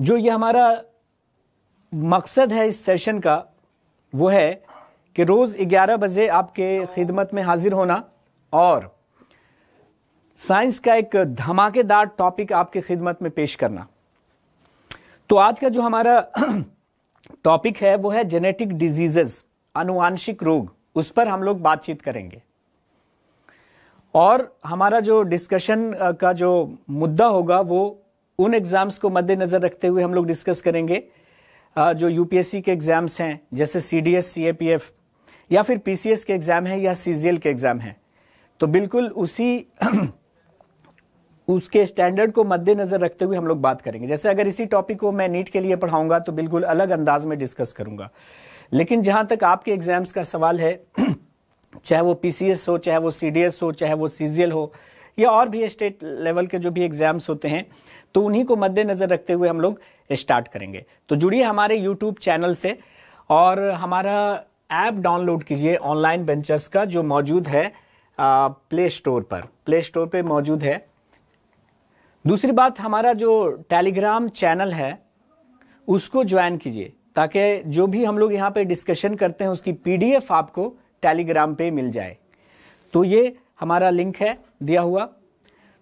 जो ये हमारा मकसद है इस सेशन का वो है कि रोज़ ग्यारह बजे आपके खिदमत में हाजिर होना और साइंस का एक धमाकेदार टॉपिक आपके खिदमत में पेश करना तो आज का जो हमारा टॉपिक है वो है जेनेटिक डिजीजेस अनुवांशिक रोग उस पर हम लोग बातचीत करेंगे और हमारा जो डिस्कशन का जो मुद्दा होगा वो उन एग्ज़ाम्स को मद्देनज़र रखते हुए हम लोग डिस्कस करेंगे जो यूपीएससी के एग्ज़ाम्स हैं जैसे सी डी एस या फिर पी के एग्ज़ाम हैं या सी के एग्ज़ाम हैं तो बिल्कुल उसी उसके स्टैंडर्ड को मद्देनज़र रखते हुए हम लोग बात करेंगे जैसे अगर इसी टॉपिक को मैं नीट के लिए पढ़ाऊंगा तो बिल्कुल अलग अंदाज में डिस्कस करूंगा लेकिन जहां तक आपके एग्ज़ाम्स का सवाल है चाहे वो पी हो चाहे वो सी हो चाहे वो सी हो या और भी स्टेट लेवल के जो भी एग्ज़ाम्स होते हैं तो उन्हीं को मद्देनज़र रखते हुए हम लोग स्टार्ट करेंगे तो जुड़िए हमारे यूट्यूब चैनल से और हमारा ऐप डाउनलोड कीजिए ऑनलाइन बेंचर्स का जो मौजूद है प्ले स्टोर पर प्ले स्टोर पर मौजूद है दूसरी बात हमारा जो टेलीग्राम चैनल है उसको ज्वाइन कीजिए ताकि जो भी हम लोग यहाँ पे डिस्कशन करते हैं उसकी पीडीएफ आपको टेलीग्राम पे मिल जाए तो ये हमारा लिंक है दिया हुआ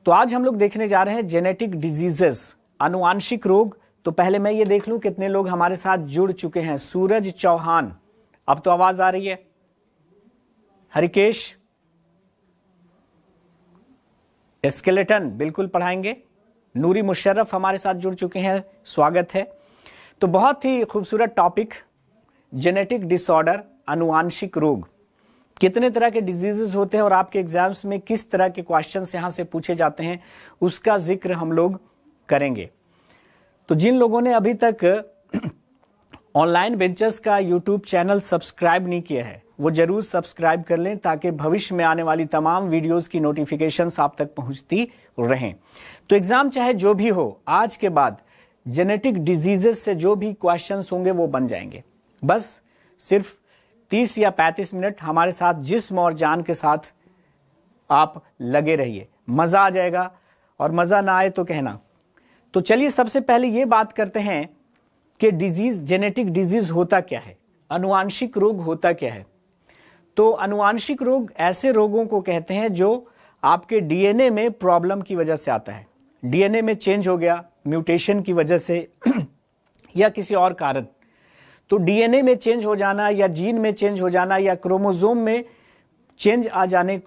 तो आज हम लोग देखने जा रहे हैं जेनेटिक डिजीजेस अनुवांशिक रोग तो पहले मैं ये देख लूं कितने लोग हमारे साथ जुड़ चुके हैं सूरज चौहान अब तो आवाज आ रही है हरिकेश स्केलेटन बिल्कुल पढ़ाएंगे नूरी मुशर्रफ हमारे साथ जुड़ चुके हैं स्वागत है तो बहुत ही खूबसूरत टॉपिक जेनेटिक डिसऑर्डर अनुवांशिक रोग कितने तरह के डिजीजेस होते हैं और आपके एग्जाम्स में किस तरह के क्वेश्चन यहाँ से पूछे जाते हैं उसका जिक्र हम लोग करेंगे तो जिन लोगों ने अभी तक ऑनलाइन वेंचर्स का यूट्यूब चैनल सब्सक्राइब नहीं किया है वो जरूर सब्सक्राइब कर लें ताकि भविष्य में आने वाली तमाम वीडियोस की नोटिफिकेशन आप तक पहुंचती रहें तो एग्ज़ाम चाहे जो भी हो आज के बाद जेनेटिक डिजीजेस से जो भी क्वेश्चंस होंगे वो बन जाएंगे बस सिर्फ तीस या पैंतीस मिनट हमारे साथ जिस्म और जान के साथ आप लगे रहिए मज़ा आ जाएगा और मज़ा ना आए तो कहना तो चलिए सबसे पहले ये बात करते हैं कि डिजीज़ जेनेटिक डिजीज़ होता क्या है अनुवांशिक रोग होता क्या है तो अनुवांशिक रोग ऐसे रोगों को कहते हैं जो आपके डीएनए में प्रॉब्लम की वजह से आता है डीएनए में चेंज हो गया म्यूटेशन की वजह से या किसी और कारण तो डीएनए में चेंज हो जाना या जीन में चेंज हो जाना या क्रोमोजोम में चेंज आ जाने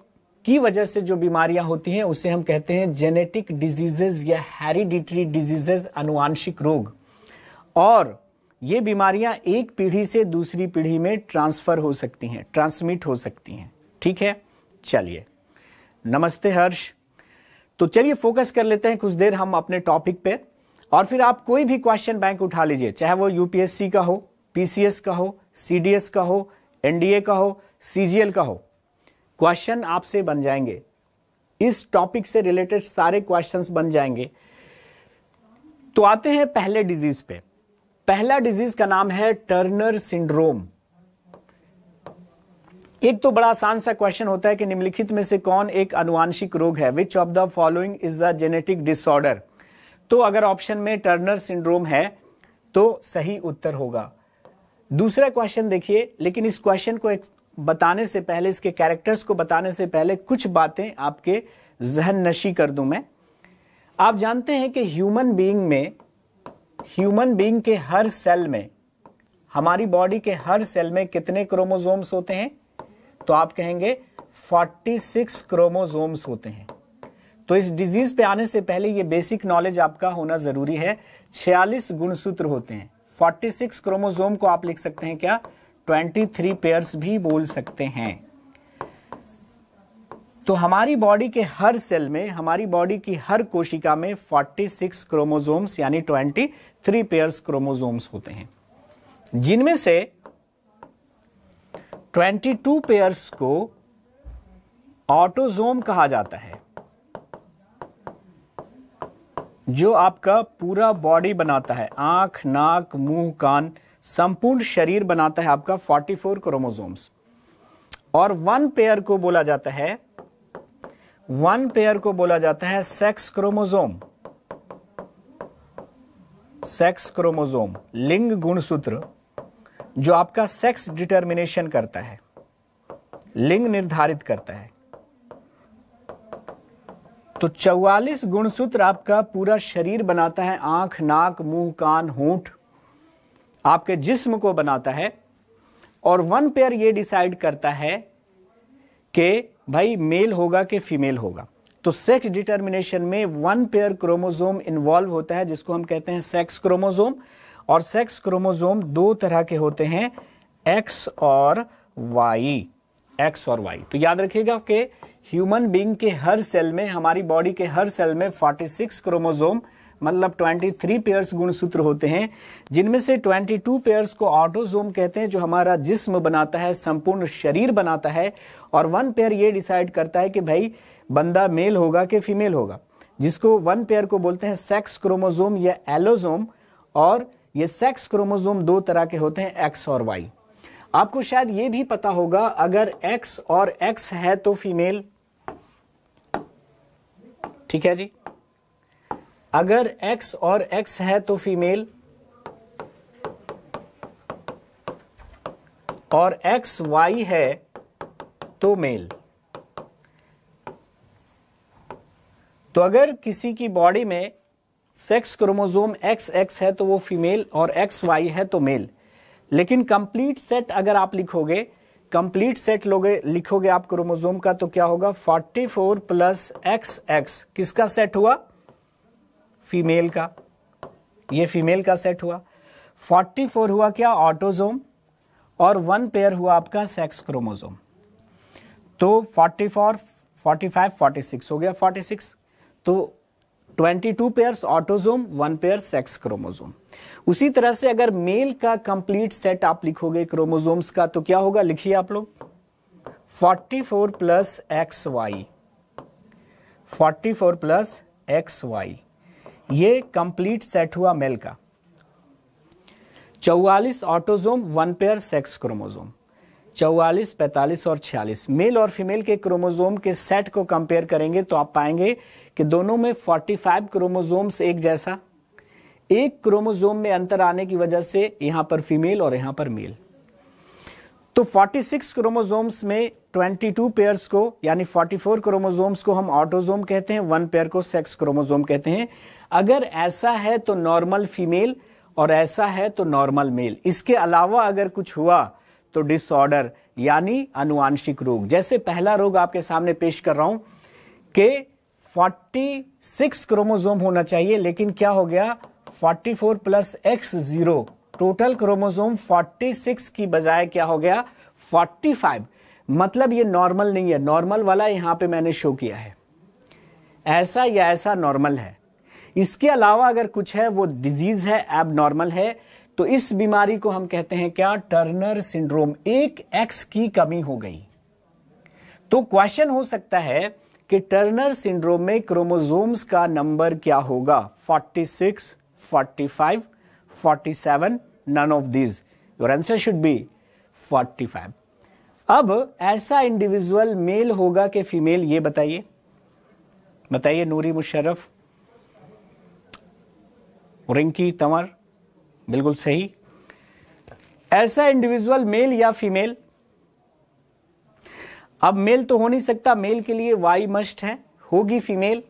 की वजह से जो बीमारियां होती हैं उसे हम कहते हैं जेनेटिक डिजीजेज या हेरिडिटरी डिजीजेज अनुवांशिक रोग और ये बीमारियां एक पीढ़ी से दूसरी पीढ़ी में ट्रांसफ़र हो सकती हैं ट्रांसमिट हो सकती हैं ठीक है चलिए नमस्ते हर्ष तो चलिए फोकस कर लेते हैं कुछ देर हम अपने टॉपिक पे और फिर आप कोई भी क्वेश्चन बैंक उठा लीजिए चाहे वो यूपीएससी का हो पीसीएस का हो सीडीएस का हो एनडीए का हो सीजीएल का हो क्वेश्चन आपसे बन जाएंगे इस टॉपिक से रिलेटेड सारे क्वेश्चंस बन जाएंगे तो आते हैं पहले डिजीज पे पहला डिजीज का नाम है टर्नर सिंड्रोम एक तो बड़ा आसान सा क्वेश्चन होता है कि निम्नलिखित में से कौन एक अनुवांशिक रोग है which of the following is a genetic disorder तो अगर ऑप्शन में टर्नर सिंड्रोम है तो सही उत्तर होगा दूसरा क्वेश्चन देखिए लेकिन इस क्वेश्चन को एक बताने से पहले इसके कैरेक्टर्स को बताने से पहले कुछ बातें आपके जहन नशी कर दूं मैं आप जानते हैं कि ह्यूमन बीइंग में ह्यूमन बीइंग के हर सेल में हमारी बॉडी के हर सेल में कितने क्रोमोजोम्स होते हैं तो आप कहेंगे 46 क्रोमोजोम्स होते हैं तो इस डिजीज पे आने से पहले ये बेसिक नॉलेज आपका होना जरूरी है 46 गुणसूत्र होते हैं 46 क्रोमोजोम को आप लिख सकते हैं क्या 23 पेयर्स भी बोल सकते हैं तो हमारी बॉडी के हर सेल में हमारी बॉडी की हर कोशिका में 46 क्रोमोजोम्स यानी 23 पेयर्स क्रोमोजोम्स होते हैं जिनमें से 22 पेयर्स को ऑटोजोम कहा जाता है जो आपका पूरा बॉडी बनाता है आंख नाक मुंह कान संपूर्ण शरीर बनाता है आपका 44 क्रोमोजोम्स और वन पेयर को बोला जाता है वन पेयर को बोला जाता है सेक्स क्रोमोजोम सेक्स क्रोमोजोम लिंग गुणसूत्र जो आपका सेक्स डिटर्मिनेशन करता है लिंग निर्धारित करता है तो 44 गुणसूत्र आपका पूरा शरीर बनाता है आंख नाक मुंह कान होंठ आपके जिस्म को बनाता है और वन पेयर ये डिसाइड करता है कि भाई मेल होगा कि फीमेल होगा तो सेक्स डिटर्मिनेशन में वन पेयर क्रोमोजोम इन्वॉल्व होता है जिसको हम कहते हैं सेक्स क्रोमोजोम और सेक्स क्रोमोजोम दो तरह के होते हैं एक्स और वाई एक्स और वाई तो याद रखिएगा कि ह्यूमन बींग के हर सेल में हमारी बॉडी के हर सेल में 46 क्रोमोजोम मतलब 23 पेयर्स गुणसूत्र होते हैं जिनमें से 22 पेयर्स को ऑटोजोम कहते हैं जो हमारा जिस्म बनाता है संपूर्ण शरीर बनाता है और वन पेयर ये डिसाइड करता है कि भाई बंदा मेल होगा कि फीमेल होगा जिसको वन पेयर को बोलते हैं सेक्स क्रोमोजोम या एलोजोम और ये सेक्स क्रोमोजोम दो तरह के होते हैं एक्स और वाई आपको शायद ये भी पता होगा अगर एक्स और एक्स है तो फीमेल ठीक है जी अगर एक्स और एक्स है तो फीमेल और एक्स वाई है तो मेल तो अगर किसी की बॉडी में सेक्स क्रोमोजोम एक्स एक्स है तो वो फीमेल और एक्स वाई है तो मेल लेकिन कंप्लीट सेट अगर आप लिखोगे कंप्लीट सेट लोगे लिखोगे आप क्रोमोजोम का तो क्या होगा 44 प्लस एक्स एक्स किसका सेट हुआ फीमेल का ये फीमेल का सेट हुआ 44 हुआ क्या ऑटोजोम और वन पेयर हुआ आपका सेक्स क्रोमोजोम तो 44 45 46 हो गया 46 तो twenty two pairs autosome one pair sex chromosome उसी तरह से अगर मेल का कंप्लीट सेट आप लिखोगे क्रोमोजोम्स का तो क्या होगा लिखिए आप लोग 44 plus X Y forty four plus X Y ये कंप्लीट सेट हुआ मेल का चौवालीस autosome one pair sex chromosome चौवालीस पैंतालीस और छियालीस मेल और फीमेल के क्रोमोजोम के सेट को कंपेयर करेंगे तो आप पाएंगे कि दोनों में 45 क्रोमोजोम्स एक जैसा एक क्रोमोजोम में अंतर आने की वजह से यहां पर फीमेल और यहां पर मेल तो 46 क्रोमोजोम्स में 22 पेयर्स को यानी 44 क्रोमोजोम्स को हम ऑटोजोम कहते हैं वन पेयर को सेक्स क्रोमोजोम कहते हैं अगर ऐसा है तो नॉर्मल फीमेल और ऐसा है तो नॉर्मल मेल इसके अलावा अगर कुछ हुआ तो डिसऑर्डर यानी अनुवांशिक रोग जैसे पहला रोग आपके सामने पेश कर रहा हूं कि 46 क्रोमोजोम होना चाहिए लेकिन क्या हो गया 44 four plus X zero total chromosome 46 की बजाय क्या हो गया 45 मतलब ये नॉर्मल नहीं है नॉर्मल वाला यहां पे मैंने शो किया है ऐसा या ऐसा नॉर्मल है इसके अलावा अगर कुछ है वो डिजीज है एब नॉर्मल है तो इस बीमारी को हम कहते हैं क्या टर्नर सिंड्रोम एक एक्स की कमी हो गई तो क्वेश्चन हो सकता है कि टर्नर सिंड्रोम में क्रोमोजोम्स का नंबर क्या होगा 46, 45, 47, none of these your answer should be 45. अब ऐसा इंडिविजुअल मेल होगा कि फीमेल ये बताइए बताइए नूरी मुशर्रफ रिंकी तंवर बिल्कुल सही ऐसा इंडिविजुअल मेल या फीमेल अब मेल तो हो नहीं सकता मेल के लिए वाई मस्ट है होगी फीमेल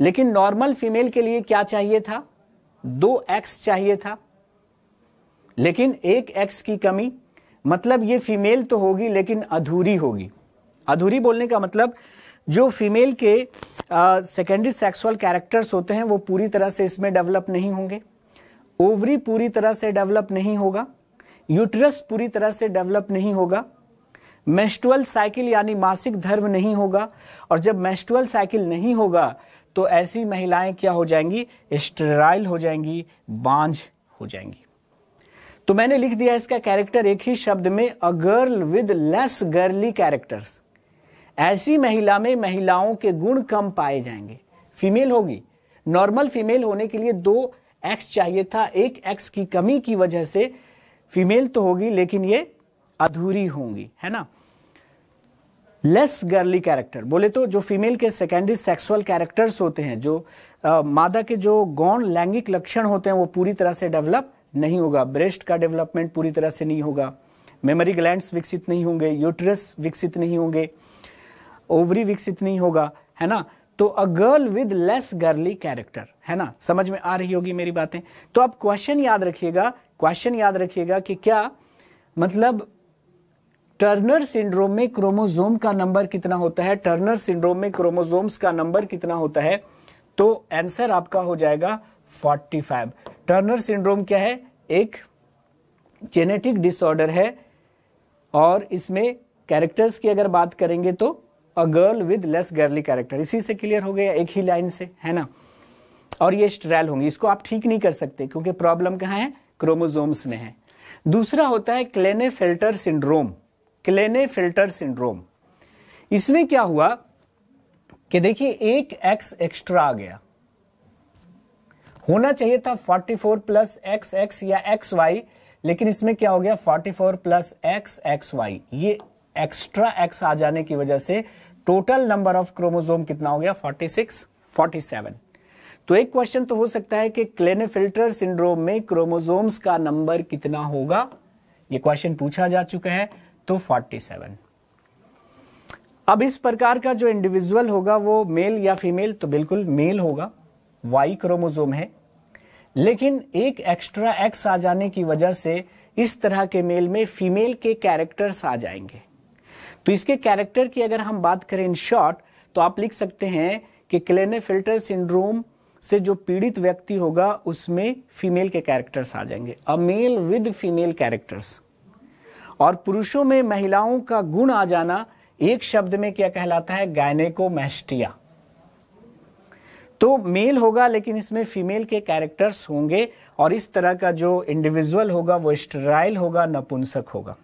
लेकिन नॉर्मल फीमेल के लिए क्या चाहिए था दो एक्स चाहिए था लेकिन एक एक्स की कमी मतलब ये फीमेल तो होगी लेकिन अधूरी होगी अधूरी बोलने का मतलब जो फीमेल के सेकेंडरी सेक्सुअल कैरेक्टर्स होते हैं वो पूरी तरह से इसमें डेवलप नहीं होंगे ओवरी पूरी तरह से डेवलप नहीं होगा यूट्रस पूरी तरह से डेवलप नहीं होगा मेस्टुअल साइकिल यानी मासिक धर्म नहीं होगा और जब मेस्टुअल साइकिल नहीं होगा तो ऐसी महिलाएं क्या हो जाएंगी स्टेराइल हो जाएंगी बांझ हो जाएंगी तो मैंने लिख दिया इसका कैरेक्टर एक ही शब्द में a girl with less girly characters ऐसी महिला में महिलाओं के गुण कम पाए जाएंगे फीमेल होगी नॉर्मल फीमेल होने के लिए दो एक्स चाहिए था एक एक्स की कमी की वजह से फीमेल तो होगी लेकिन ये अधूरी होंगी है ना लेस गर्ली कैरेक्टर बोले तो जो फीमेल के सेकेंडरी सेक्सुअल कैरेक्टर्स होते हैं जो आ, मादा के जो गौण लैंगिक लक्षण होते हैं वो पूरी तरह से डेवलप नहीं होगा ब्रेस्ट का डेवलपमेंट पूरी तरह से नहीं होगा मेमोरी ग्लैंड्स विकसित नहीं होंगे यूट्रस विकसित नहीं होंगे ओवरी विकसित नहीं होगा है ना तो a girl with less girly character है ना समझ में आ रही होगी मेरी बातें तो आप क्वेश्चन याद रखिएगा क्वेश्चन याद रखिएगा कि क्या मतलब टर्नर सिंड्रोम में क्रोमोजोम का नंबर कितना होता है टर्नर सिंड्रोम में क्रोमोजोम्स का नंबर कितना होता है तो आंसर आपका हो जाएगा 45 टर्नर सिंड्रोम क्या है एक जेनेटिक डिसऑर्डर है और इसमें कैरेक्टर्स की अगर बात करेंगे तो a girl with less girly character इसी से क्लियर हो गया एक ही लाइन से है ना और ये स्ट्रैल होंगी इसको आप ठीक नहीं कर सकते क्योंकि प्रॉब्लम कहाँ है क्रोमोजोम्स में है दूसरा होता है Klinefelter syndrome Klinefelter syndrome इसमें क्या हुआ कि देखिए एक एक्स एक्स्ट्रा आ गया होना चाहिए था 44 प्लस एक्स एक्स या एक्स वाई लेकिन इसमें क्या हो गया 44 प्लस एक्स एक्स वाई ये एक्स्ट्रा एक्स आ जाने की वजह से टोटल नंबर ऑफ क्रोमोजोम कितना हो गया 46 47 तो एक क्वेश्चन तो हो सकता है कि क्लेनेफिल्टर सिंड्रोम में क्रोमोजोम्स का नंबर कितना होगा ये क्वेश्चन पूछा जा चुका है तो 47 अब इस प्रकार का जो इंडिविजुअल होगा वो मेल या फीमेल तो बिल्कुल मेल होगा वाई क्रोमोजोम है लेकिन एक एक्स्ट्रा एक्स आ जाने की वजह से इस तरह के मेल में फीमेल के कैरेक्टर्स आ जाएंगे तो इसके कैरेक्टर की अगर हम बात करें इन शॉर्ट तो आप लिख सकते हैं कि क्लेने फिल्टर सिंड्रोम से जो पीड़ित व्यक्ति होगा उसमें फीमेल के कैरेक्टर्स आ जाएंगे a male with female characters और पुरुषों में महिलाओं का गुण आ जाना एक शब्द में क्या कहलाता है गायनेको मैस्टिया तो मेल होगा लेकिन इसमें फीमेल के कैरेक्टर्स होंगे और इस तरह का जो इंडिविजुअल होगा वो स्टराइल होगा नपुंसक होगा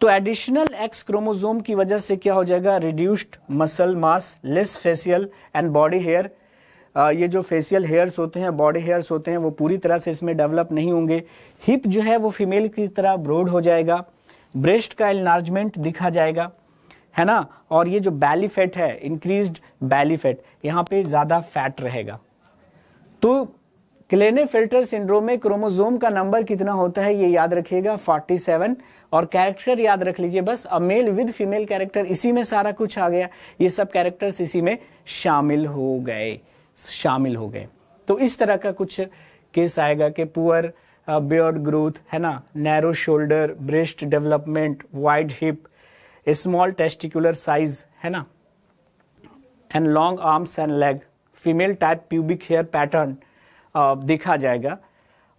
तो एडिशनल एक्स क्रोमोजोम की वजह से क्या हो जाएगा reduced muscle mass less facial and body hair ये जो फेसियल हेयर्स होते हैं बॉडी हेयर्स होते हैं वो पूरी तरह से इसमें डेवलप नहीं होंगे हिप जो है वो फीमेल की तरह ब्रोड हो जाएगा ब्रेस्ट का एलनार्जमेंट दिखा जाएगा है ना और ये जो बैली फैट है इंक्रीज बैली फैट यहाँ पे ज़्यादा फैट रहेगा तो क्लेने फिल्टर सिंड्रोम में क्रोमोजोम का नंबर कितना होता है ये याद रखिएगा 47 और कैरेक्टर याद रख लीजिए बस a male with female character इसी में सारा कुछ आ गया ये सब कैरेक्टर्स इसी में शामिल हो गए शामिल हो गए तो इस तरह का कुछ केस आएगा कि पुअर बियर्ड ग्रोथ है ना narrow shoulder breast development wide hip small testicular size है ना and long arms and leg female type pubic hair pattern देखा जाएगा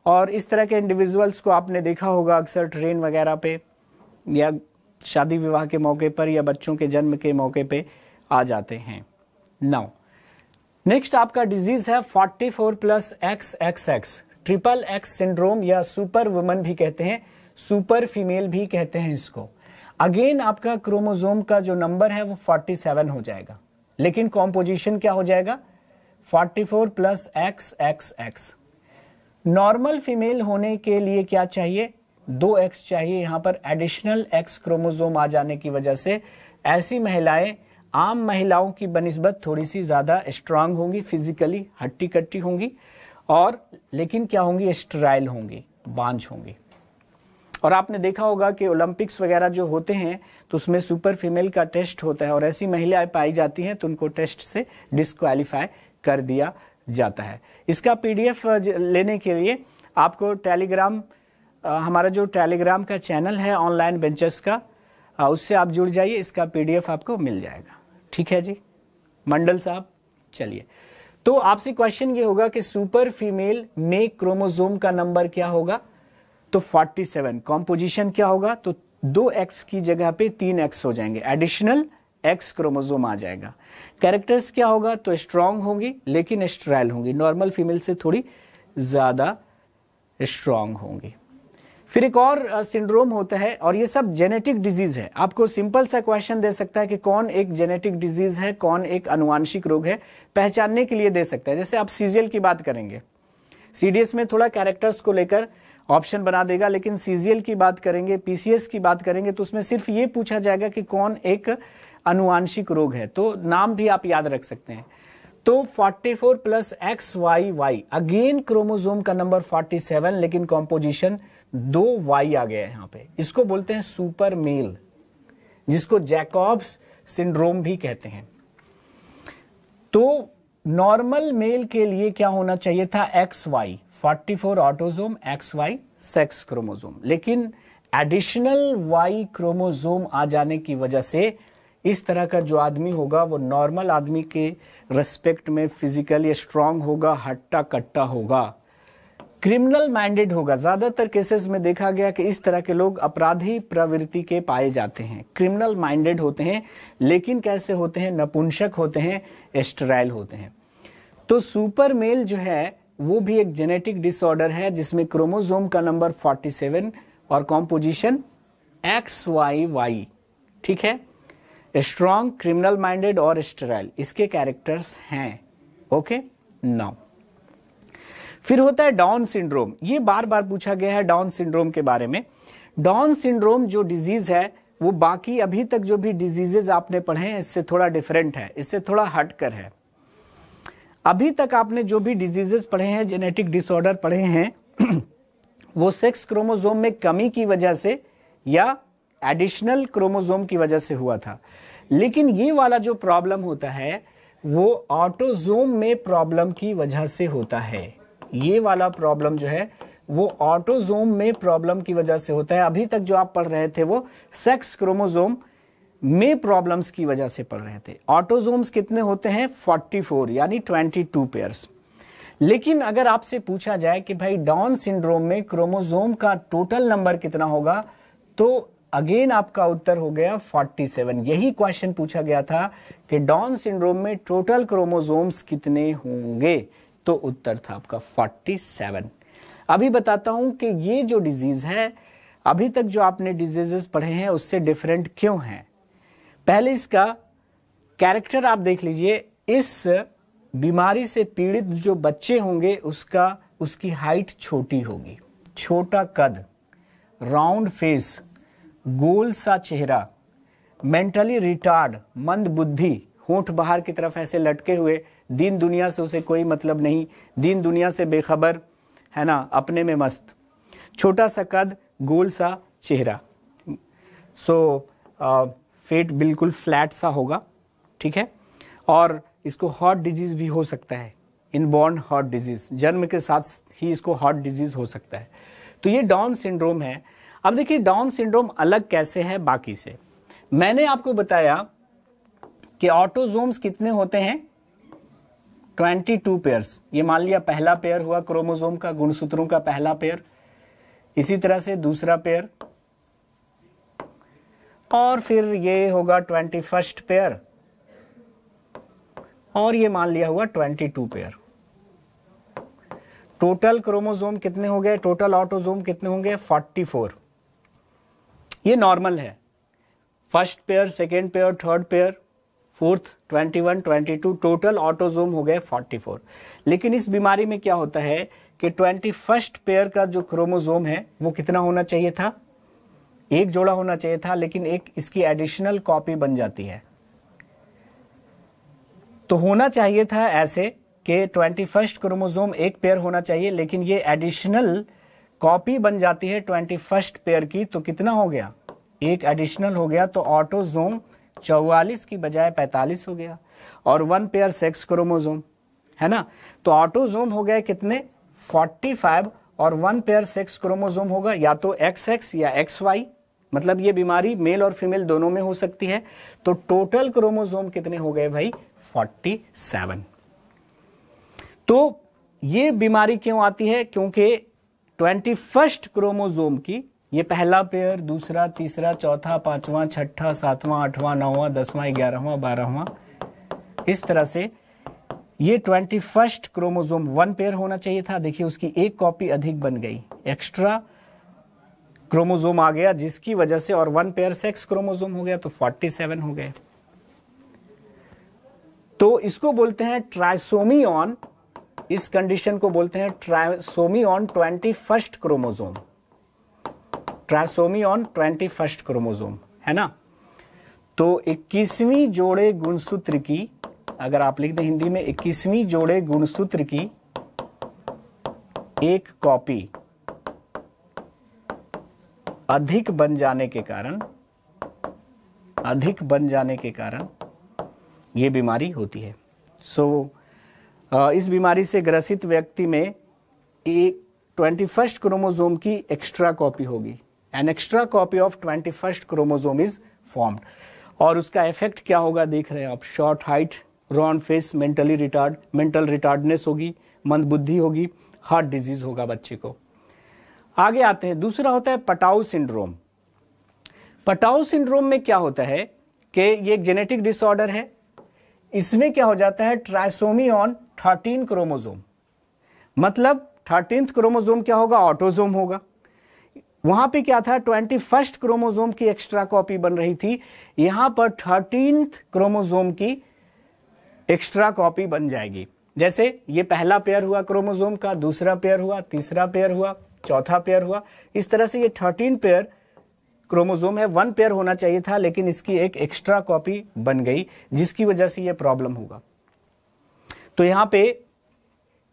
और इस तरह के इंडिविजुअल्स को आपने देखा होगा अक्सर ट्रेन वगैरह पे या शादी विवाह के मौके पर या बच्चों के जन्म के मौके पे आ जाते हैं नौ नेक्स्ट आपका डिजीज है 44 plus X X X triple X syndrome या सुपर वुमन भी कहते हैं सुपर फीमेल भी कहते हैं इसको अगेन आपका क्रोमोजोम का जो नंबर है वो 47 हो जाएगा लेकिन कॉम्पोजिशन क्या हो जाएगा 44 four plus X X X normal female होने के लिए क्या चाहिए दो एक्स चाहिए यहाँ पर एडिशनल एक्स क्रोमोजोम आ जाने की वजह से ऐसी महिलाएं आम महिलाओं की बनस्बत थोड़ी सी ज़्यादा स्ट्रांग होंगी फिजिकली हट्टी कट्टी होंगी और लेकिन क्या होंगी स्ट्राइल होंगी बांझ होंगी और आपने देखा होगा कि ओलंपिक्स वगैरह जो होते हैं तो उसमें सुपर फीमेल का टेस्ट होता है और ऐसी महिलाएं पाई जाती हैं तो उनको टेस्ट से डिसक्वालीफाई कर दिया जाता है इसका पीडीएफ लेने के लिए आपको टेलीग्राम हमारा जो टेलीग्राम का चैनल है ऑनलाइन बेंचर्स का उससे आप जुड़ जाइए इसका पीडीएफ आपको मिल जाएगा ठीक है जी मंडल साहब चलिए तो आपसे क्वेश्चन ये होगा कि सुपर फीमेल में क्रोमोजोम का नंबर क्या होगा तो 47 कॉम्पोजिशन क्या होगा तो दो एक्स की जगह पे तीन एक्स हो जाएंगे एडिशनल एक्स क्रोमोजोम आ जाएगा कैरेक्टर्स क्या होगा तो स्ट्रांग होंगी लेकिन स्ट्राइल होंगी नॉर्मल फीमेल से थोड़ी ज़्यादा स्ट्रांग होंगी फिर एक और सिंड्रोम होता है और ये सब जेनेटिक डिजीज है आपको सिंपल सा क्वेश्चन दे सकता है कि कौन एक जेनेटिक डिजीज है कौन एक अनुवांशिक रोग है पहचानने के लिए दे सकता है जैसे आप सीजीएल की बात करेंगे सीडीएस में थोड़ा कैरेक्टर्स को लेकर ऑप्शन बना देगा लेकिन सीजीएल की बात करेंगे पीसीएस की बात करेंगे तो उसमें सिर्फ ये पूछा जाएगा कि कौन एक अनुवांशिक रोग है तो नाम भी आप याद रख सकते हैं तो 44 four plus X Y Y again chromosome का नंबर 47 लेकिन कॉम्पोजिशन दो वाई आ गया है यहां पे इसको बोलते हैं सुपर मेल जिसको जैकॉब्स सिंड्रोम भी कहते हैं तो नॉर्मल मेल के लिए क्या होना चाहिए था X Y forty four autosome X Y sex chromosome लेकिन एडिशनल वाई क्रोमोजोम आ जाने की वजह से इस तरह का जो आदमी होगा वो नॉर्मल आदमी के रेस्पेक्ट में फिजिकली स्ट्रांग होगा हट्टा कट्टा होगा क्रिमिनल माइंडेड होगा ज़्यादातर केसेस में देखा गया कि इस तरह के लोग अपराधी प्रवृत्ति के पाए जाते हैं क्रिमिनल माइंडेड होते हैं लेकिन कैसे होते हैं नपुंसक होते हैं एस्ट्राइल होते हैं तो सुपर मेल जो है वो भी एक जेनेटिक डिसऑर्डर है जिसमें क्रोमोजोम का नंबर 47 और कॉम्पोजिशन एक्स वाई वाई ठीक है स्ट्रॉन्ग क्रिमिनल माइंडेड और स्टराइल इसके कैरेक्टर्स हैं ओके नाउ फिर होता है डाउन सिंड्रोम ये बार बार पूछा गया है डाउन सिंड्रोम के बारे में डाउन सिंड्रोम जो डिजीज है वो बाकी अभी तक जो भी डिजीजेज आपने पढ़े हैं इससे थोड़ा डिफरेंट है इससे थोड़ा हटकर है अभी तक आपने जो भी डिजीजेस पढ़े हैं जेनेटिक डिसऑर्डर पढ़े हैं वो सेक्स क्रोमोजोम में कमी की वजह से या एडिशनल क्रोमोजोम की वजह से हुआ था लेकिन ये वाला जो प्रॉब्लम होता है वो ऑटोजोम में प्रॉब्लम की वजह से होता है ये वाला प्रॉब्लम जो है वो ऑटोजोम में प्रॉब्लम की वजह से होता है अभी तक जो आप पढ़ रहे थे वो सेक्स क्रोमोजोम में प्रॉब्लम्स की वजह से पढ़ रहे थे ऑटोजोम्स कितने होते हैं 44 यानी 22 टू लेकिन अगर आपसे पूछा जाए कि भाई डाउन सिंड्रोम में क्रोमोजोम का टोटल नंबर कितना होगा तो अगेन आपका उत्तर हो गया 47 यही क्वेश्चन पूछा गया था कि डॉन सिंड्रोम में टोटल क्रोमोजोम्स कितने होंगे तो उत्तर था आपका 47 अभी बताता हूं कि ये जो डिजीज है अभी तक जो आपने डिजीजेस पढ़े हैं उससे डिफरेंट क्यों है पहले इसका कैरेक्टर आप देख लीजिए इस बीमारी से पीड़ित जो बच्चे होंगे उसका उसकी हाइट छोटी होगी छोटा कद राउंड फेस गोल सा चेहरा मेंटली रिटार्ड मंद बुद्धि होठ बाहर की तरफ ऐसे लटके हुए दीन दुनिया से उसे कोई मतलब नहीं दीन दुनिया से बेखबर है ना अपने में मस्त छोटा सा कद गोल सा चेहरा सो फेट बिल्कुल फ्लैट सा होगा ठीक है और इसको हॉट डिजीज़ भी हो सकता है इनबॉर्न हॉट डिजीज़ जन्म के साथ ही इसको हॉट डिजीज़ हो सकता है तो ये डाउन सिंड्रोम है अब देखिए डाउन सिंड्रोम अलग कैसे है बाकी से मैंने आपको बताया कि ऑटोजोम्स कितने होते हैं 22 पेयर्स ये मान लिया पहला पेयर हुआ क्रोमोजोम का गुणसूत्रों का पहला पेयर इसी तरह से दूसरा पेयर और फिर ये होगा ट्वेंटी फर्स्ट पेयर और ये मान लिया हुआ twenty two pair total chromosome कितने हो गए टोटल ऑटोजोम कितने होंगे फोर्टी फोर ये नॉर्मल है first pair second pair third pair fourth 21, 22 total autosome हो गए 44 लेकिन इस बीमारी में क्या होता है कि ट्वेंटी फर्स्ट पेयर का जो क्रोमोजोम है वो कितना होना चाहिए था एक जोड़ा होना चाहिए था लेकिन एक इसकी एडिशनल कॉपी बन जाती है तो होना चाहिए था ऐसे कि ट्वेंटी फर्स्ट क्रोमोजोम एक पेयर होना चाहिए लेकिन ये एडिशनल कॉपी बन जाती है ट्वेंटी फर्स्ट पेयर की तो कितना हो गया एक एडिशनल हो गया तो ऑटोजोम चौवालीस की बजाय पैंतालीस हो गया और वन पेयर सेक्स क्रोमोजोम है ना तो ऑटोजोम हो गया कितने फोर्टी फाइव और वन पेयर सेक्स क्रोमोजोम होगा या तो एक्स एक्स या एक्स वाई मतलब ये बीमारी मेल और फीमेल दोनों में हो सकती है तो टोटल क्रोमोजोम कितने हो गए भाई फोर्टी सेवन तो ये बीमारी क्यों आती है क्योंकि ट्वेंटी फर्स्ट क्रोमोजोम की ये पहला पेयर दूसरा तीसरा चौथा पांचवा छठा सातवां आठवां नौवा दसवां ग्यारहवा बारहवा इस तरह से ये twenty first chromosome one pair होना चाहिए था देखिए उसकी एक कॉपी अधिक बन गई एक्स्ट्रा क्रोमोजोम आ गया जिसकी वजह से और वन पेयर सेक्स क्रोमोजोम हो गया तो फोर्टी सेवन हो गए तो इसको बोलते हैं ट्राइसोमी ऑन इस कंडीशन को बोलते हैं trisomy on twenty first chromosome trisomy on twenty first chromosome है ना तो इक्कीसवीं जोड़े गुणसूत्र की अगर आप लिख दें हिंदी में इक्कीसवीं जोड़े गुणसूत्र की एक कॉपी अधिक बन जाने के कारण अधिक बन जाने के कारण यह बीमारी होती है सो so, इस बीमारी से ग्रसित व्यक्ति में एक ट्वेंटी फर्स्ट क्रोमोजोम की एक्स्ट्रा कॉपी होगी an extra copy of twenty first chromosome is formed और उसका इफेक्ट क्या होगा देख रहे हैं आप short height round face mentally retard mental retardness होगी मंदबुद्धि होगी हार्ट डिजीज होगा बच्चे को आगे आते हैं दूसरा होता है पटाऊ सिंड्रोम पटाऊ सिंड्रोम में क्या होता है कि ये एक जेनेटिक डिसऑर्डर है इसमें क्या हो जाता है ट्राइसोमी ऑन थर्टीन क्रोमोजोम मतलब थर्टीन क्रोमोजोम क्या होगा ऑटोजोम होगा वहां पे क्या था ट्वेंटी फर्स्ट क्रोमोजोम की एक्स्ट्रा कॉपी बन रही थी यहां पर थर्टीन क्रोमोजोम की एक्स्ट्रा कॉपी बन जाएगी जैसे ये पहला पेयर हुआ क्रोमोजोम का दूसरा पेयर हुआ तीसरा पेयर हुआ चौथा पेयर हुआ इस तरह से ये थर्टीन पेयर क्रोमोजोम है वन पेयर होना चाहिए था लेकिन इसकी एक एक्स्ट्रा कॉपी बन गई जिसकी वजह से यह प्रॉब्लम होगा तो यहां पे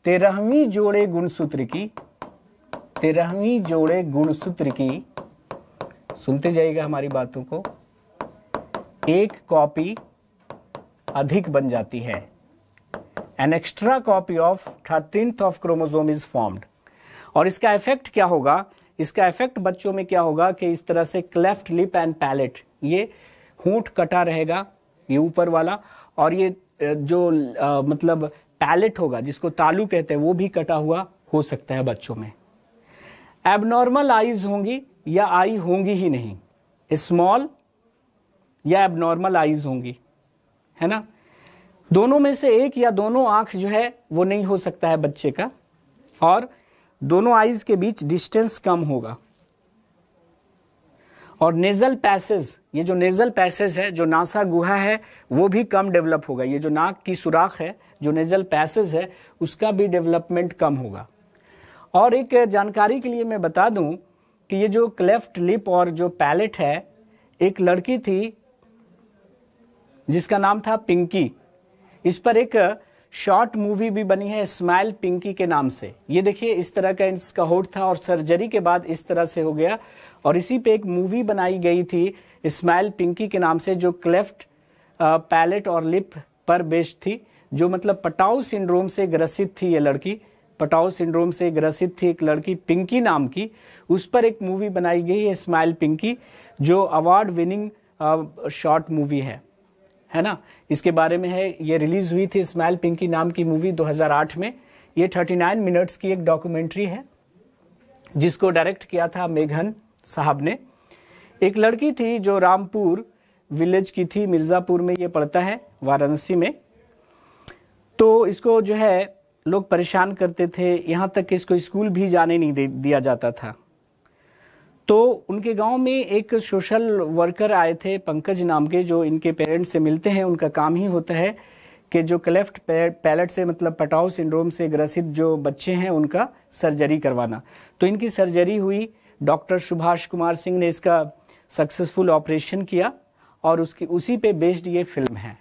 तेरहवीं जोड़े गुणसूत्र की तेरहवीं जोड़े गुणसूत्र की सुनते जाइएगा हमारी बातों को एक कॉपी अधिक बन जाती है an extra copy of thirteenth of chromosome is formed और इसका इफेक्ट क्या होगा इसका इफेक्ट बच्चों में क्या होगा कि इस तरह से क्लेफ्ट लिप एंड पैलेट ये होंठ कटा रहेगा ये ऊपर वाला और ये जो आ, मतलब पैलेट होगा जिसको तालू कहते हैं वो भी कटा हुआ हो सकता है बच्चों में एबनॉर्मल आईज होंगी या आई होंगी ही नहीं स्मॉल या एबनॉर्मल आईज होंगी है ना दोनों में से एक या दोनों आंख जो है वो नहीं हो सकता है बच्चे का और दोनों आईज के बीच डिस्टेंस कम होगा और नेजल पैसेज ये जो नेजल पैसेज है जो नासा गुहा है वो भी कम डेवलप होगा ये जो नाक की सुराख है जो नेजल पैसेज है उसका भी डेवलपमेंट कम होगा और एक जानकारी के लिए मैं बता दूं कि ये जो क्लेफ्ट लिप और जो पैलेट है एक लड़की थी जिसका नाम था पिंकी इस पर एक शॉर्ट मूवी भी बनी है स्माइल पिंकी के नाम से ये देखिए इस तरह का इसका होट था और सर्जरी के बाद इस तरह से हो गया और इसी पे एक मूवी बनाई गई थी स्माइल पिंकी के नाम से जो क्लेफ्ट पैलेट और लिप पर बेस्ड थी जो मतलब पटाऊ सिंड्रोम से ग्रसित थी ये लड़की पटाऊ सिंड्रोम से ग्रसित थी एक लड़की पिंकी नाम की उस पर एक मूवी बनाई गई है स्माइल पिंकी जो अवार्ड विनिंग शॉर्ट मूवी है है ना इसके बारे में है ये रिलीज़ हुई थी स्मैल पिंकी नाम की मूवी 2008 में ये 39 मिनट्स की एक डॉक्यूमेंट्री है जिसको डायरेक्ट किया था मेघन साहब ने एक लड़की थी जो रामपुर विलेज की थी मिर्ज़ापुर में ये पड़ता है वाराणसी में तो इसको जो है लोग परेशान करते थे यहाँ तक कि इसको स्कूल भी जाने नहीं दिया जाता था तो उनके गांव में एक सोशल वर्कर आए थे पंकज नाम के जो इनके पेरेंट्स से मिलते हैं उनका काम ही होता है कि जो क्लेफ्ट पैलेट से मतलब पटाओ सिंड्रोम से ग्रसित जो बच्चे हैं उनका सर्जरी करवाना तो इनकी सर्जरी हुई डॉक्टर सुभाष कुमार सिंह ने इसका सक्सेसफुल ऑपरेशन किया और उसकी उसी पे बेस्ड ये फिल्म है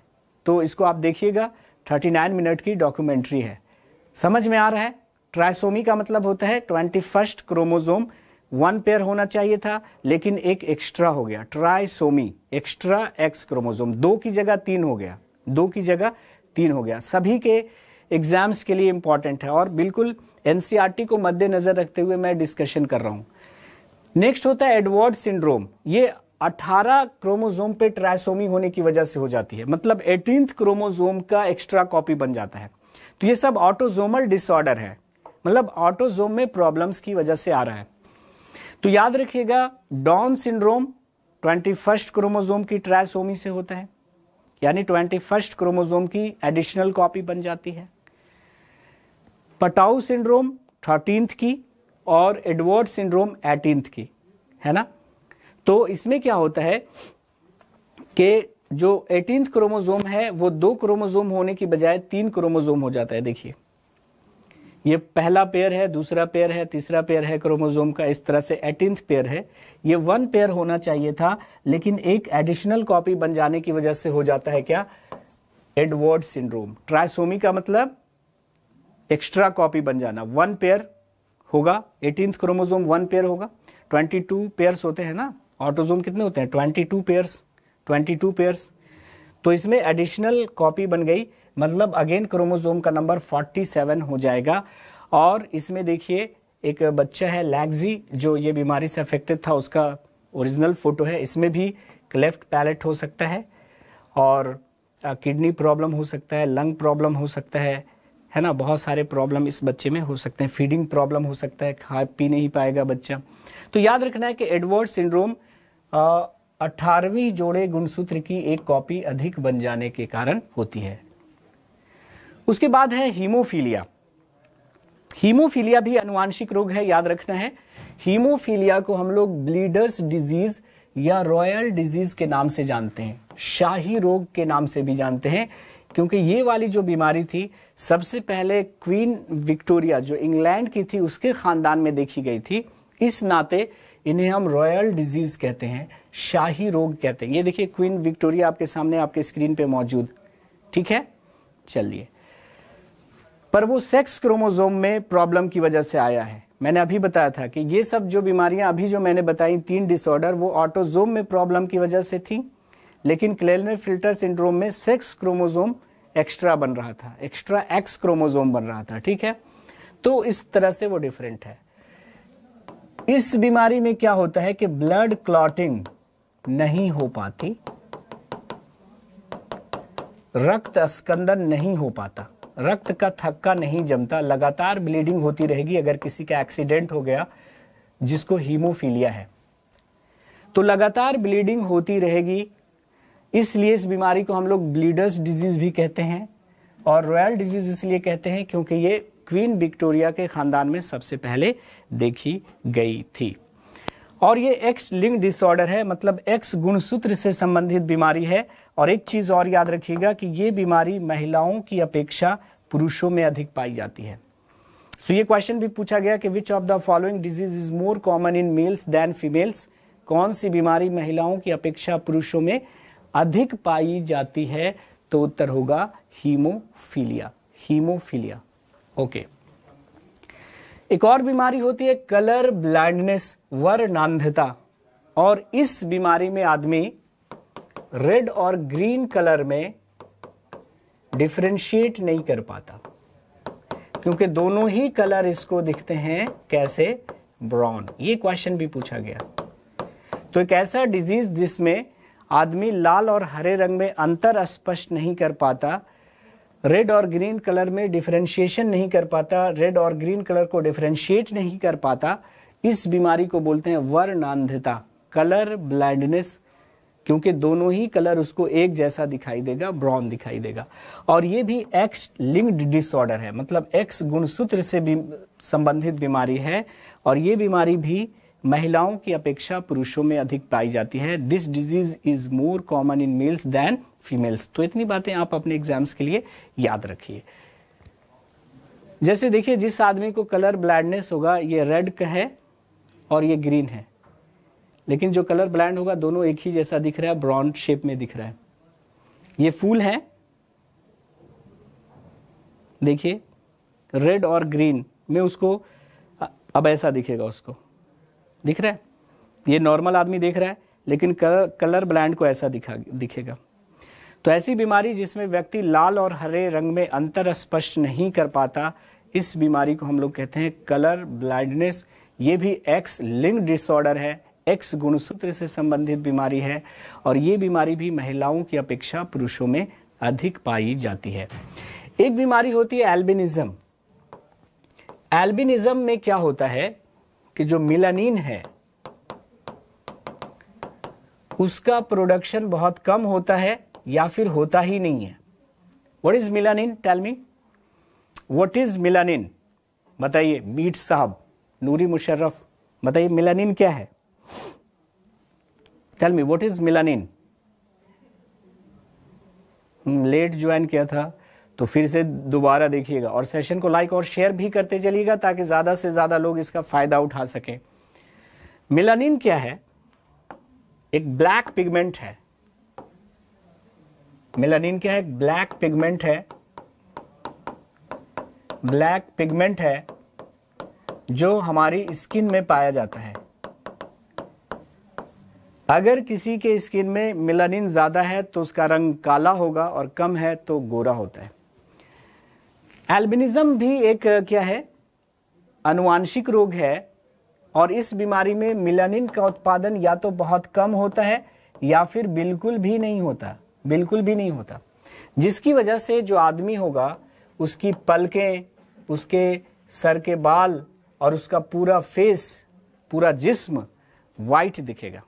तो इसको आप देखिएगा 39 मिनट की डॉक्यूमेंट्री है समझ में आ रहा है ट्राइसोमी का मतलब होता है twenty first chromosome one pair होना चाहिए था लेकिन एक एक्स्ट्रा हो गया ट्राइसोमी एक्स्ट्रा एक्स क्रोमोजोम दो की जगह तीन हो गया दो की जगह तीन हो गया सभी के एग्ज़ाम्स के लिए इंपॉर्टेंट है और बिल्कुल एन e को मद्देनज़र रखते हुए मैं डिस्कशन कर रहा हूँ नेक्स्ट होता है एडवर्ड सिंड्रोम ये 18 क्रोमोजोम पे ट्राइसोमी होने की वजह से हो जाती है मतलब एटीनथ क्रोमोजोम का एक्स्ट्रा कॉपी बन जाता है तो ये सब ऑटोजोमल डिसऑर्डर है मतलब ऑटोजोम में प्रॉब्लम्स की वजह से आ रहा है तो याद रखिएगा Down syndrome twenty first chromosome की ट्रायसोमी से होता है यानी ट्वेंटी फर्स्ट क्रोमोजोम की एडिशनल कॉपी बन जाती है पटाऊ सिंड्रोम थर्टींथ की और एडवर्ड सिंड्रोम एटींथ की है ना तो इसमें क्या होता है कि जो एटीनथ क्रोमोजोम है वो दो क्रोमोजोम होने की बजाय तीन क्रोमोजोम हो जाता है देखिए ये पहला पेयर है दूसरा पेयर है तीसरा पेयर है क्रोमोजोम का इस तरह से एटींथ पेयर है ये वन पेयर होना चाहिए था लेकिन एक एडिशनल कॉपी बन जाने की वजह से हो जाता है क्या एडवर्ड सिंड्रोम ट्राइसोमी का मतलब एक्स्ट्रा कॉपी बन जाना वन पेयर होगा एटींथ क्रोमोजोम वन पेयर होगा ट्वेंटी टू पेयर्स होते हैं ना ऑटोजोम कितने होते हैं twenty two pairs twenty two pairs तो इसमें एडिशनल कॉपी बन गई मतलब अगेन क्रोमोजोम का नंबर 47 हो जाएगा और इसमें देखिए एक बच्चा है लैगजी जो ये बीमारी से अफेक्टेड था उसका ओरिजिनल फ़ोटो है इसमें भी क्लेफ्ट पैलेट हो सकता है और किडनी प्रॉब्लम हो सकता है लंग प्रॉब्लम हो सकता है है ना बहुत सारे प्रॉब्लम इस बच्चे में हो सकते हैं फीडिंग प्रॉब्लम हो सकता है खा पी नहीं पाएगा बच्चा तो याद रखना है कि एडवर्ड सिंड्रोम अट्ठारहवीं जोड़े गुणसूत्र की एक कॉपी अधिक बन जाने के कारण होती है उसके बाद है हीमोफीलिया हीमोफीलिया भी अनुवांशिक रोग है याद रखना है हीमोफीलिया को हम लोग ब्लीडर्स डिजीज या रॉयल डिजीज के नाम से जानते हैं शाही रोग के नाम से भी जानते हैं क्योंकि ये वाली जो बीमारी थी सबसे पहले क्वीन विक्टोरिया जो इंग्लैंड की थी उसके ख़ानदान में देखी गई थी इस नाते इन्हें हम रॉयल डिजीज़ कहते हैं शाही रोग कहते हैं ये देखिए क्वीन विक्टोरिया आपके सामने आपके स्क्रीन पे मौजूद ठीक है चलिए पर वो सेक्स क्रोमोजोम में प्रॉब्लम की वजह से आया है मैंने अभी बताया था कि ये सब जो बीमारियां अभी जो मैंने बताई तीन डिसऑर्डर वो ऑटोजोम में प्रॉब्लम की वजह से थी लेकिन क्लेलने फिल्टर सिंड्रोम में सेक्स क्रोमोजोम एक्स्ट्रा बन रहा था एक्स्ट्रा एक्स क्रोमोजोम बन रहा था ठीक है तो इस तरह से वो डिफरेंट है इस बीमारी में क्या होता है कि ब्लड क्लॉटिंग नहीं हो पाती रक्त स्कंदन नहीं हो पाता रक्त का थक्का नहीं जमता लगातार ब्लीडिंग होती रहेगी अगर किसी का एक्सीडेंट हो गया जिसको हीमोफीलिया है तो लगातार ब्लीडिंग होती रहेगी इसलिए इस बीमारी को हम लोग ब्लीडर्स डिजीज़ भी कहते हैं और रॉयल डिजीज़ इसलिए कहते हैं क्योंकि ये क्वीन विक्टोरिया के ख़ानदान में सबसे पहले देखी गई थी और ये एक्स लिंक डिसऑर्डर है मतलब एक्स गुणसूत्र से संबंधित बीमारी है और एक चीज़ और याद रखिएगा कि ये बीमारी महिलाओं की अपेक्षा पुरुषों में अधिक पाई जाती है सो so, ये क्वेश्चन भी पूछा गया कि which of the following disease is more common in males than females कौन सी बीमारी महिलाओं की अपेक्षा पुरुषों में अधिक पाई जाती है तो उत्तर होगा हीमोफीलिया हीमोफीलिया ओके okay. एक और बीमारी होती है कलर ब्लाइंडनेस वर्णांधता और इस बीमारी में आदमी रेड और ग्रीन कलर में डिफ्रेंशिएट नहीं कर पाता क्योंकि दोनों ही कलर इसको दिखते हैं कैसे ब्राउन ये क्वेश्चन भी पूछा गया तो एक ऐसा डिजीज जिसमें आदमी लाल और हरे रंग में अंतर स्पष्ट नहीं कर पाता रेड और ग्रीन कलर में डिफ्रेंशिएशन नहीं कर पाता रेड और ग्रीन कलर को डिफ्रेंशिएट नहीं कर पाता इस बीमारी को बोलते हैं वर्णांधता कलर ब्लाइंडनेस क्योंकि दोनों ही कलर उसको एक जैसा दिखाई देगा ब्राउन दिखाई देगा और ये भी एक्स लिंक्ड डिसऑर्डर है मतलब एक्स गुणसूत्र से भी संबंधित बीमारी है और ये बीमारी भी महिलाओं की अपेक्षा पुरुषों में अधिक पाई जाती है this disease is more common in males than females तो इतनी बातें आप अपने एग्जाम्स के लिए याद रखिए जैसे देखिए जिस आदमी को कलर ब्लाइंडनेस होगा ये रेड का है और ये ग्रीन है लेकिन जो कलर ब्लाइंड होगा दोनों एक ही जैसा दिख रहा है ब्राउन शेप में दिख रहा है ये फूल है देखिए रेड और ग्रीन में उसको अब ऐसा दिखेगा उसको दिख रहा है ये नॉर्मल आदमी देख रहा है लेकिन कलर कलर ब्लाइंड को ऐसा दिखा दिखेगा तो ऐसी बीमारी जिसमें व्यक्ति लाल और हरे रंग में अंतर स्पष्ट नहीं कर पाता इस बीमारी को हम लोग कहते हैं कलर ब्लाइंडनेस ये भी एक्स लिंक डिसऑर्डर है एक्स गुणसूत्र से संबंधित बीमारी है और ये बीमारी भी महिलाओं की अपेक्षा पुरुषों में अधिक पाई जाती है एक बीमारी होती है एल्बिनिज्म एल्बिनिज्म में क्या होता है कि जो मिलानिन है उसका प्रोडक्शन बहुत कम होता है या फिर होता ही नहीं है what is melanin tell me what is melanin बताइए मीट साहब नूरी मुशर्रफ बताइए मिलानिन क्या है tell me what is melanin late join किया था तो फिर से दोबारा देखिएगा और सेशन को लाइक और शेयर भी करते चलिएगा ताकि ज़्यादा से ज़्यादा लोग इसका फ़ायदा उठा सकें मिलानिन क्या है एक ब्लैक पिगमेंट है मेलानिन क्या है ब्लैक पिगमेंट है ब्लैक पिगमेंट है जो हमारी स्किन में पाया जाता है अगर किसी के स्किन में मेलानिन ज़्यादा है तो उसका रंग काला होगा और कम है तो गोरा होता है एल्बिनिज्म भी एक क्या है अनुवांशिक रोग है और इस बीमारी में मिलानिन का उत्पादन या तो बहुत कम होता है या फिर बिल्कुल भी नहीं होता बिल्कुल भी नहीं होता जिसकी वजह से जो आदमी होगा उसकी पलकें उसके सर के बाल और उसका पूरा फेस पूरा जिस्म वाइट दिखेगा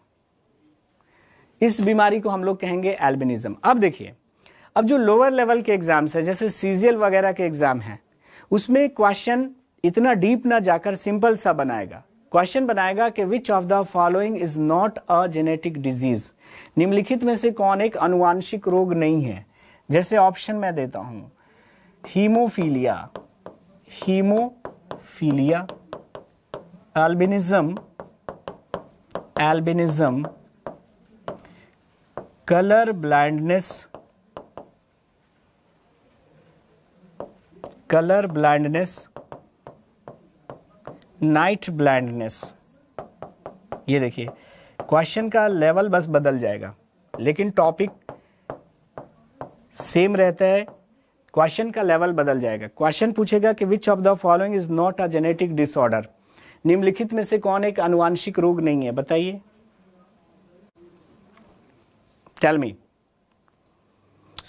इस बीमारी को हम लोग कहेंगे एल्बिनिज्म अब देखिए अब जो लोअर लेवल के एग्ज़ाम्स हैं जैसे सीजियल वगैरह के एग्ज़ाम हैं उसमें क्वेश्चन इतना डीप ना जाकर सिंपल सा बनाएगा क्वेश्चन बनाएगा कि which of the following is not a genetic disease निम्नलिखित में से कौन एक अनुवांशिक रोग नहीं है जैसे ऑप्शन मैं देता हूं hemophilia hemophilia albinism albinism colour blindness colour blindness night blindness ये देखिए क्वेश्चन का लेवल बस बदल जाएगा लेकिन टॉपिक सेम रहता है क्वेश्चन का लेवल बदल जाएगा क्वेश्चन पूछेगा कि which of the following is not a genetic disorder निम्नलिखित में से कौन एक अनुवांशिक रोग नहीं है बताइए टेल मी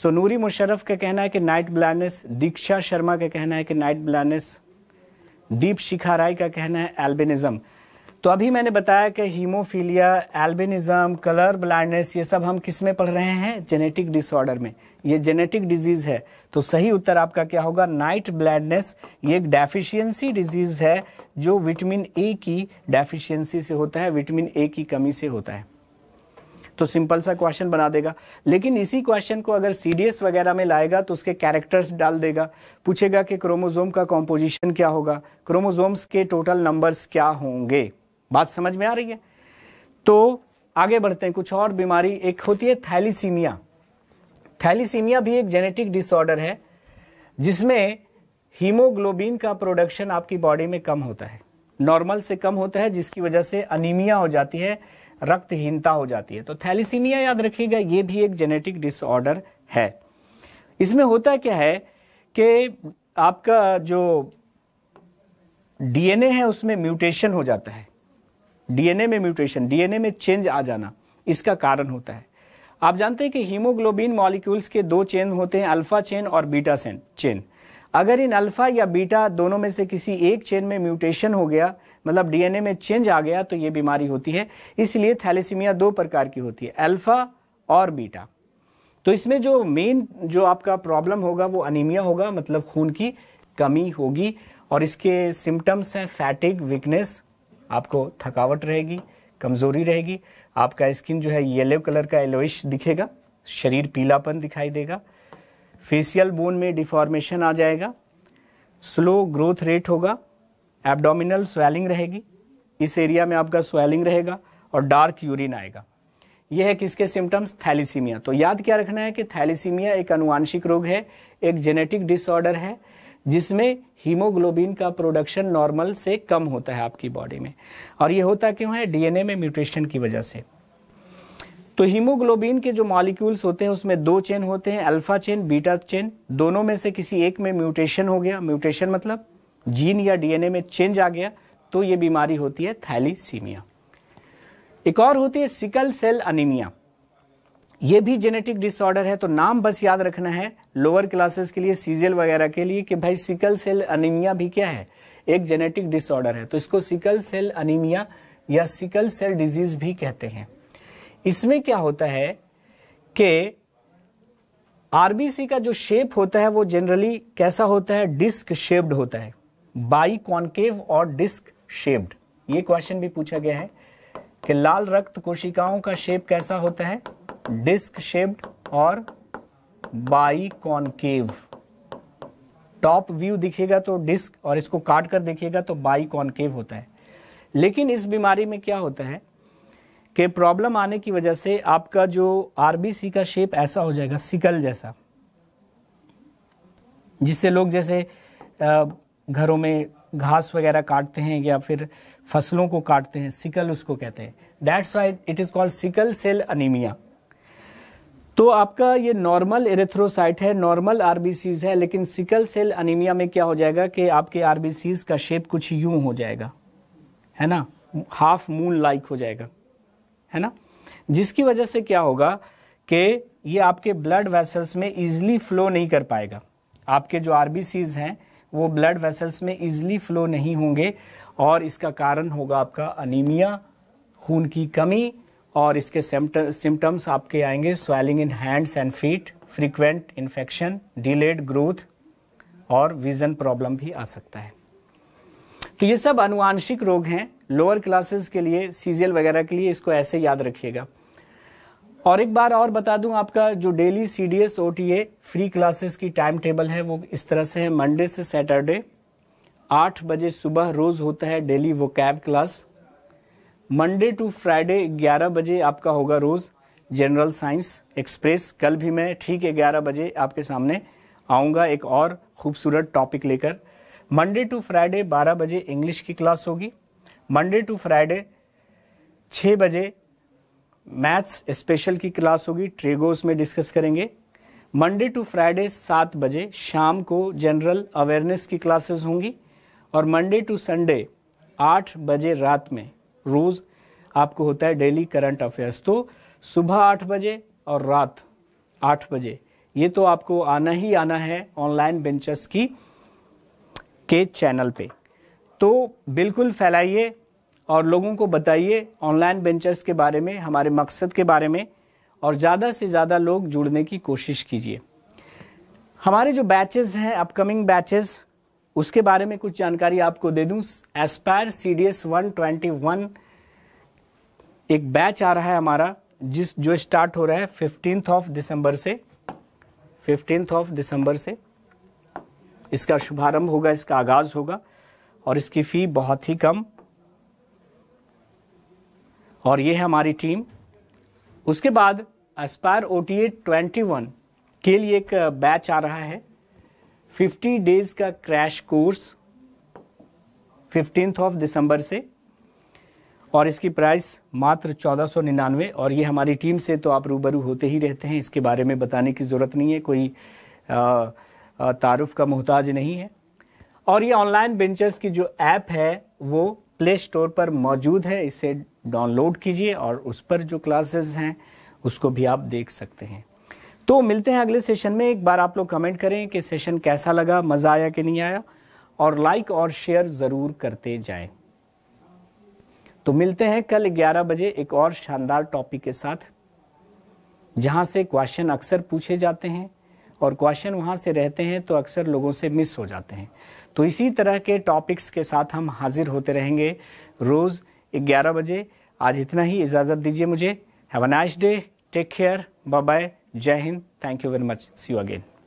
सो नूरी मुशर्रफ का कहना है कि नाइट ब्लाइंडनेस दीक्षा शर्मा का कहना है कि नाइट ब्लाइंडनेस दीप शिखा राय का कहना है एल्बेनिज्म तो अभी मैंने बताया कि हीमोफीलिया एल्बिनिज़म कलर ब्लाइंडनेस ये सब हम किस में पढ़ रहे हैं जेनेटिक डिसऑर्डर में ये जेनेटिक डिजीज़ है तो सही उत्तर आपका क्या होगा नाइट ब्लाइंडनेस ये एक डेफिशिएंसी डिजीज़ है जो विटामिन ए की डेफिशिएंसी से होता है विटामिन ए की कमी से होता है तो सिंपल सा क्वेश्चन बना देगा लेकिन इसी क्वेश्चन को अगर सी वगैरह में लाएगा तो उसके कैरेक्टर्स डाल देगा पूछेगा कि क्रोमोजोम का कॉम्पोजिशन क्या होगा क्रोमोजोम्स के टोटल नंबर्स क्या होंगे बात समझ में आ रही है तो आगे बढ़ते हैं कुछ और बीमारी एक होती है थैलीसीमिया थैलीसीमिया भी एक जेनेटिक डिसऑर्डर है जिसमें हीमोग्लोबिन का प्रोडक्शन आपकी बॉडी में कम होता है नॉर्मल से कम होता है जिसकी वजह से अनिमिया हो जाती है रक्तहीनता हो जाती है तो थैलीसीमिया याद रखिएगा ये भी एक जेनेटिक डिसऑर्डर है इसमें होता क्या है कि आपका जो डीएनए है उसमें म्यूटेशन हो जाता है डीएनए में म्यूटेशन डीएनए में चेंज आ जाना इसका कारण होता है आप जानते हैं कि हीमोग्लोबिन मॉलिक्यूल्स के दो चेन होते हैं अल्फ़ा चेन और बीटा चेन चेन अगर इन अल्फ़ा या बीटा दोनों में से किसी एक चेन में म्यूटेशन हो गया मतलब डीएनए में चेंज आ गया तो ये बीमारी होती है इसलिए थैलेसीमिया दो प्रकार की होती है अल्फ़ा और बीटा तो इसमें जो मेन जो आपका प्रॉब्लम होगा वो अनिमिया होगा मतलब खून की कमी होगी और इसके सिम्टम्स हैं फैटिक वीकनेस आपको थकावट रहेगी कमज़ोरी रहेगी आपका स्किन जो है येलो कलर का येलोइश दिखेगा शरीर पीलापन दिखाई देगा फेसियल बोन में डिफॉर्मेशन आ जाएगा स्लो ग्रोथ रेट होगा एब्डोमिनल स्वेलिंग रहेगी इस एरिया में आपका स्वेलिंग रहेगा और डार्क यूरिन आएगा यह है किसके सिम्टम्स थैलीसीमिया तो याद क्या रखना है कि थैलीसीमिया एक अनुवांशिक रोग है एक जेनेटिक डिसऑर्डर है जिसमें हीमोग्लोबिन का प्रोडक्शन नॉर्मल से कम होता है आपकी बॉडी में और ये होता क्यों है डीएनए में म्यूटेशन की वजह से तो हीमोग्लोबिन के जो मॉलिक्यूल्स होते हैं उसमें दो चेन होते हैं अल्फा चेन बीटा चेन दोनों में से किसी एक में म्यूटेशन हो गया म्यूटेशन मतलब जीन या डीएनए में चेंज आ गया तो ये बीमारी होती है थैलीसीमिया एक और होती है सिकल सेल अनिमिया ये भी जेनेटिक डिसऑर्डर है तो नाम बस याद रखना है लोअर क्लासेस के लिए सीजल वगैरह के लिए कि भाई सिकल सेल अनिमिया भी क्या है एक जेनेटिक डिसऑर्डर है तो इसको सिकल सेल अनिमिया या सिकल सेल डिजीज भी कहते हैं इसमें क्या होता है कि आरबीसी का जो शेप होता है वो जनरली कैसा होता है डिस्क शेप्ड होता है बाई कॉन्केव और डिस्क शेप्ड ये क्वेश्चन भी पूछा गया है कि लाल रक्त कोशिकाओं का शेप कैसा होता है डिस्क शेप्ड और बाई कॉन्केव टॉप व्यू दिखेगा तो डिस्क और इसको काट कर देखिएगा तो बाई कॉन्केव होता है लेकिन इस बीमारी में क्या होता है कि प्रॉब्लम आने की वजह से आपका जो आरबीसी का शेप ऐसा हो जाएगा सिकल जैसा जिससे लोग जैसे आ, घरों में घास वगैरह काटते हैं या फिर फसलों को काटते हैं सिकल उसको कहते हैं that's why it is called sickle cell anaemia तो आपका ये नॉर्मल एरेथ्रोसाइट है नॉर्मल आर है लेकिन सिकल सेल अनिमिया में क्या हो जाएगा कि आपके आर का शेप कुछ यूं हो जाएगा है ना हाफ मून लाइक हो जाएगा है ना जिसकी वजह से क्या होगा कि ये आपके ब्लड वेसल्स में इजिली फ्लो नहीं कर पाएगा आपके जो आर हैं वो ब्लड वेसल्स में इजिली फ्लो नहीं होंगे और इसका कारण होगा आपका अनिमिया खून की कमी और इसके सिम्टम्स आपके आएंगे swelling in hands and feet frequent infection delayed growth और विजन प्रॉब्लम भी आ सकता है तो ये सब अनुवांशिक रोग हैं लोअर क्लासेस के लिए सीजियल वगैरह के लिए इसको ऐसे याद रखिएगा और एक बार और बता दूं आपका जो daily C D S O T A free classes की टाइम टेबल है वो इस तरह से है मंडे से सैटरडे आठ बजे सुबह रोज़ होता है डेली वो cab class Monday to Friday ग्यारह बजे आपका होगा रोज़ जनरल साइंस एक्सप्रेस कल भी मैं ठीक है ग्यारह बजे आपके सामने आऊँगा एक और खूबसूरत टॉपिक लेकर मंडे टू फ्राइडे बारह बजे इंग्लिश की क्लास होगी मंडे टू फ्राइडे छः बजे मैथ्स स्पेशल की क्लास होगी ट्रेगोस में डिस्कस करेंगे मंडे टू फ्राइडे सात बजे शाम को जनरल अवेयरनेस की क्लासेस होंगी और मंडे टू संडे आठ बजे रात में रोज़ आपको होता है डेली करंट अफेयर्स तो सुबह आठ बजे और रात आठ बजे ये तो आपको आना ही आना है ऑनलाइन बेंचेस की के चैनल पे तो बिल्कुल फैलाइए और लोगों को बताइए ऑनलाइन वेंचर्स के बारे में हमारे मकसद के बारे में और ज़्यादा से ज़्यादा लोग जुड़ने की कोशिश कीजिए हमारे जो बैचेज़ हैं अपकमिंग बैचेज़ उसके बारे में कुछ जानकारी आपको दे दूँ aspire C D S one twenty one एक बैच आ रहा है हमारा जिस जो स्टार्ट हो रहा है फिफ्टीन ऑफ दिसंबर से फिफ्टीन ऑफ दिसंबर से इसका शुभारंभ होगा इसका आगाज़ होगा और इसकी फ़ी बहुत ही कम और ये है हमारी टीम उसके बाद aspire O T twenty one के लिए एक बैच आ रहा है फिफ्टी डेज़ का crash course fifteenth of December से और इसकी प्राइस मात्र चौदह सौ निन्यानवे और ये हमारी टीम से तो आप रूबरू होते ही रहते हैं इसके बारे में बताने की ज़रूरत नहीं है कोई तारुफ का मोहताज नहीं है और ये ऑनलाइन बेंचर्स की जो ऐप है वो प्ले स्टोर पर मौजूद है इसे डाउनलोड कीजिए और उस पर जो क्लासेस हैं उसको भी आप देख सकते हैं तो मिलते हैं अगले सेशन में एक बार आप लोग कमेंट करें कि सेशन कैसा लगा मज़ा आया कि नहीं आया और लाइक और शेयर ज़रूर करते जाए तो मिलते हैं कल 11 बजे एक और शानदार टॉपिक के साथ जहाँ से क्वेश्चन अक्सर पूछे जाते हैं और क्वेश्चन वहाँ से रहते हैं तो अक्सर लोगों से मिस हो जाते हैं तो इसी तरह के टॉपिक्स के साथ हम हाजिर होते रहेंगे रोज़ ग्यारह बजे आज इतना ही इजाज़त दीजिए मुझे have a nice day take care bye bye जय हिंद thank you very much see you again